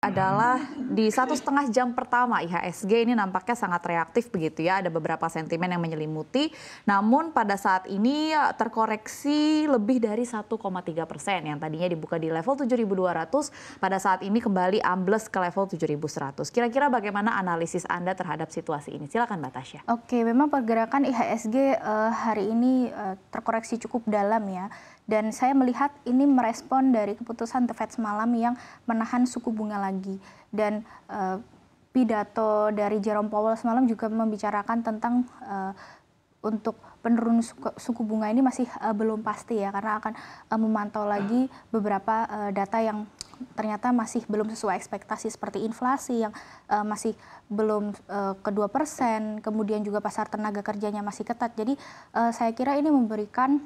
adalah di satu setengah jam pertama IHSG ini nampaknya sangat reaktif begitu ya ada beberapa sentimen yang menyelimuti namun pada saat ini eh, terkoreksi lebih dari 1,3 persen yang tadinya dibuka di level 7.200 pada saat ini kembali ambles ke level 7.100 kira-kira bagaimana analisis Anda terhadap situasi ini silakan Mbak Tasya Oke memang pergerakan IHSG uh, eh, hari ini uh, terkoreksi cukup dalam ya dan saya melihat ini merespon dari keputusan The Fed semalam yang menahan suku bunga lagi lagi dan uh, pidato dari Jerome Powell semalam juga membicarakan tentang uh, untuk penurun suku, suku bunga ini masih uh, belum pasti ya karena akan uh, memantau lagi beberapa uh, data yang ternyata masih belum sesuai ekspektasi seperti inflasi yang uh, masih belum uh, ke dua persen kemudian juga pasar tenaga kerjanya masih ketat jadi uh, saya kira ini memberikan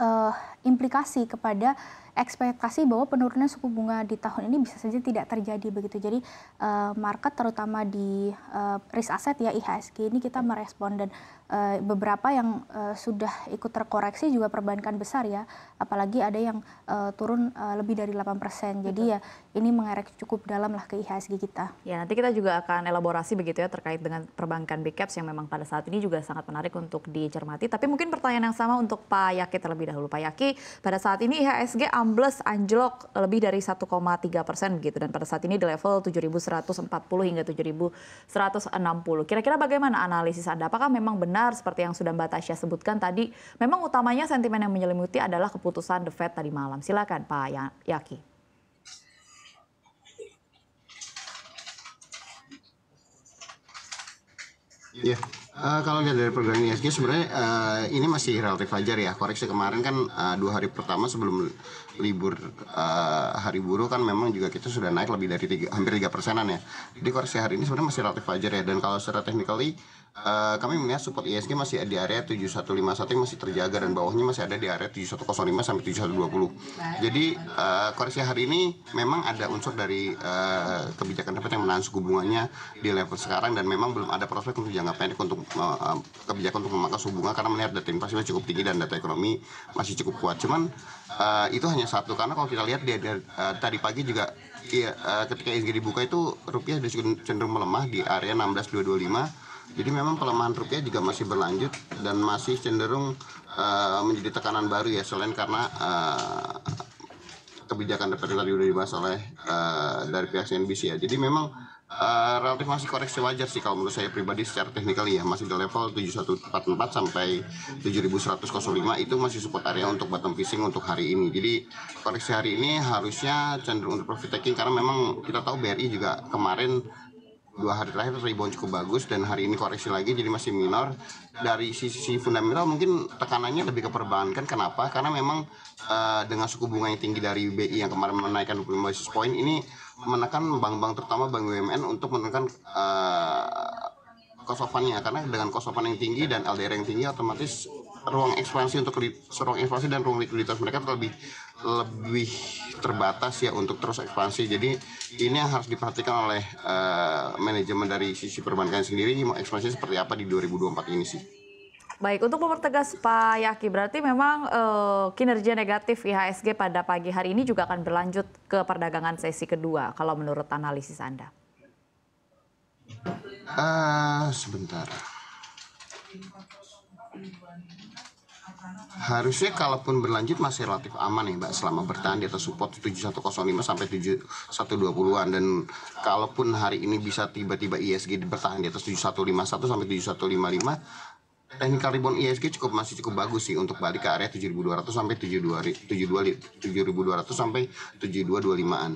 uh, implikasi kepada ekspektasi bahwa penurunan suku bunga di tahun ini bisa saja tidak terjadi begitu. Jadi uh, market terutama di uh, risk asset ya IHSG ini kita merespon dan uh, beberapa yang uh, sudah ikut terkoreksi juga perbankan besar ya, apalagi ada yang uh, turun uh, lebih dari 8%. Jadi Betul. ya ini mengerek cukup dalam lah ke IHSG kita. Ya, nanti kita juga akan elaborasi begitu ya terkait dengan perbankan big caps yang memang pada saat ini juga sangat menarik untuk dicermati. Tapi mungkin pertanyaan yang sama untuk Pak Yaki terlebih dahulu. Pak Yaki, pada saat ini IHSG ambles anjlok lebih dari 1,3 persen begitu dan pada saat ini di level 7.140 hingga 7.160. Kira-kira bagaimana analisis Anda? Apakah memang benar seperti yang sudah Mbak Tasya sebutkan tadi? Memang utamanya sentimen yang menyelimuti adalah keputusan The Fed tadi malam. Silakan Pak ya-, Yaki. Yeah. Uh, kalau lihat dari pergerakan ISG sebenarnya uh, ini masih relatif wajar ya. Koreksi kemarin kan uh, dua hari pertama sebelum libur uh, hari buruh kan memang juga kita sudah naik lebih dari tiga, hampir tiga persenan ya. Jadi koreksi hari ini sebenarnya masih relatif wajar ya. Dan kalau secara technically uh, kami melihat support ISG e masih di area 7151 yang masih terjaga dan bawahnya masih ada di area 7105 sampai 7120. Jadi uh, koreksi hari ini memang ada unsur dari uh, kebijakan menahan suku bunganya di level sekarang dan memang belum ada prospek untuk jangka pendek untuk uh, kebijakan untuk memangkas suku bunga karena melihat data inflasi masih cukup tinggi dan data ekonomi masih cukup kuat. Cuman uh, itu hanya satu karena kalau kita lihat dia, dia uh, tadi pagi juga iya, uh, ketika ISG dibuka itu rupiah sudah cenderung melemah di area 16225 jadi memang pelemahan rupiah juga masih berlanjut dan masih cenderung uh, menjadi tekanan baru ya selain karena uh, kebijakan dari tadi sudah dibahas oleh uh, dari pihak CNBC ya. Jadi memang Eh, relatif masih koreksi wajar sih kalau menurut saya pribadi secara teknikal ya masih di level 7144 sampai 7105 itu masih support area untuk bottom fishing untuk hari ini jadi koreksi hari ini harusnya cenderung untuk profit taking karena memang kita tahu BRI juga kemarin dua hari terakhir rebound cukup bagus dan hari ini koreksi lagi jadi masih minor dari sisi, fundamental mungkin tekanannya lebih ke perbankan kenapa karena memang uh, dengan suku bunga yang tinggi dari BI yang kemarin menaikkan 25 basis point ini menekan bank-bank terutama bank UMN untuk menekan uh, eh, cost karena dengan cost yang tinggi dan LDR yang tinggi otomatis ruang ekspansi untuk ruang ekspansi dan ruang likuiditas mereka lebih lebih terbatas ya untuk terus ekspansi. Jadi ini yang harus diperhatikan oleh uh, manajemen dari sisi perbankan sendiri mau ekspansi seperti apa di 2024 ini sih. Baik, untuk mempertegas Pak Yaki, berarti memang uh, kinerja negatif IHSG pada pagi hari ini juga akan berlanjut ke perdagangan sesi kedua kalau menurut analisis Anda. Uh, sebentar harusnya kalaupun berlanjut masih relatif aman ya Mbak selama bertahan di atas support 7105 sampai 7120-an dan kalaupun hari ini bisa tiba-tiba ISG bertahan di atas 7151 sampai 7155 teknikal rebound ISG cukup masih cukup bagus sih untuk balik ke area 7200 sampai 72 7200 sampai 7225-an.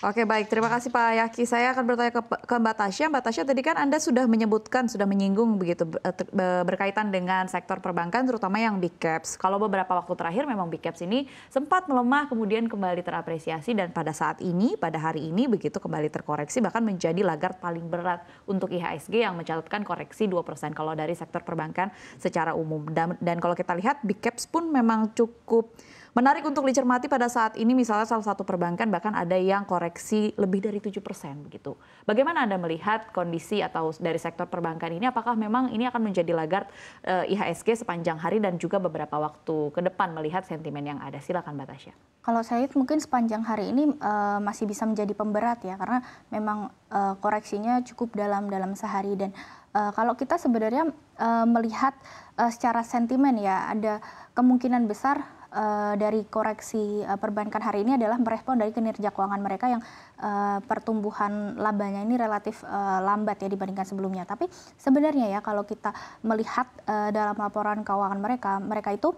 Oke baik, terima kasih Pak Yaki. Saya akan bertanya ke, ke Mbak Tasya. Mbak Tasya tadi kan Anda sudah menyebutkan, sudah menyinggung begitu eh, berkaitan dengan sektor perbankan terutama yang big caps. Kalau beberapa waktu terakhir memang big caps ini sempat melemah kemudian kembali terapresiasi dan pada saat ini, pada hari ini begitu kembali terkoreksi bahkan menjadi lagar paling berat untuk IHSG yang mencatatkan koreksi 2% kalau dari sektor perbankan secara umum. Dan, dan kalau kita lihat big caps pun memang cukup Menarik untuk dicermati pada saat ini misalnya salah satu perbankan bahkan ada yang koreksi lebih dari 7% begitu. Bagaimana Anda melihat kondisi atau dari sektor perbankan ini apakah memang ini akan menjadi lagar eh, IHSG sepanjang hari dan juga beberapa waktu ke depan melihat sentimen yang ada? Silakan Mbak Tasya. Kalau saya mungkin sepanjang hari ini uh, masih bisa menjadi pemberat ya karena memang uh, koreksinya cukup dalam dalam sehari dan uh, kalau kita sebenarnya uh, melihat uh, secara sentimen ya ada kemungkinan besar uh, dari koreksi uh, perbankan hari ini adalah merespon dari kinerja keuangan mereka yang uh, pertumbuhan labanya ini relatif uh, lambat ya dibandingkan sebelumnya. Tapi sebenarnya ya kalau kita melihat uh, dalam laporan keuangan mereka, mereka itu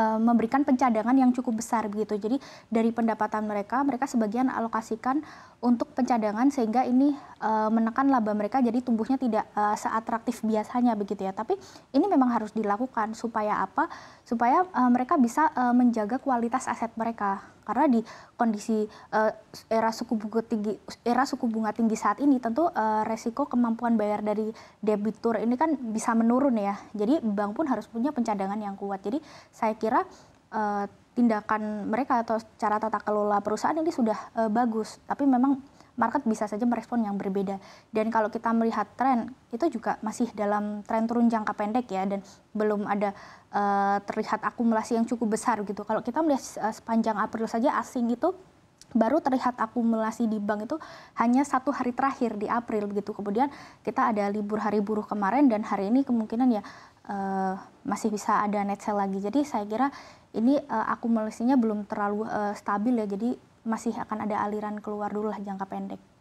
memberikan pencadangan yang cukup besar begitu. Jadi dari pendapatan mereka, mereka sebagian alokasikan untuk pencadangan sehingga ini uh, menekan laba mereka jadi tumbuhnya tidak uh, seatraktif biasanya begitu ya. Tapi ini memang harus dilakukan supaya apa? Supaya uh, mereka bisa uh, menjaga kualitas aset mereka. Karena di kondisi uh, era suku bunga tinggi era suku bunga tinggi saat ini tentu uh, resiko kemampuan bayar dari debitur ini kan bisa menurun ya. Jadi bank pun harus punya pencadangan yang kuat. Jadi saya kira uh, tindakan mereka atau cara tata kelola perusahaan ini sudah uh, bagus, tapi memang market bisa saja merespon yang berbeda. Dan kalau kita melihat tren, itu juga masih dalam tren turun jangka pendek ya, dan belum ada uh, terlihat akumulasi yang cukup besar gitu. Kalau kita melihat uh, sepanjang April saja asing itu baru terlihat akumulasi di bank itu hanya satu hari terakhir di April gitu Kemudian kita ada libur hari buruh kemarin dan hari ini kemungkinan ya uh, masih bisa ada net sale lagi. Jadi saya kira ini uh, akumulasinya belum terlalu uh, stabil ya. Jadi masih akan ada aliran keluar dulu lah jangka pendek.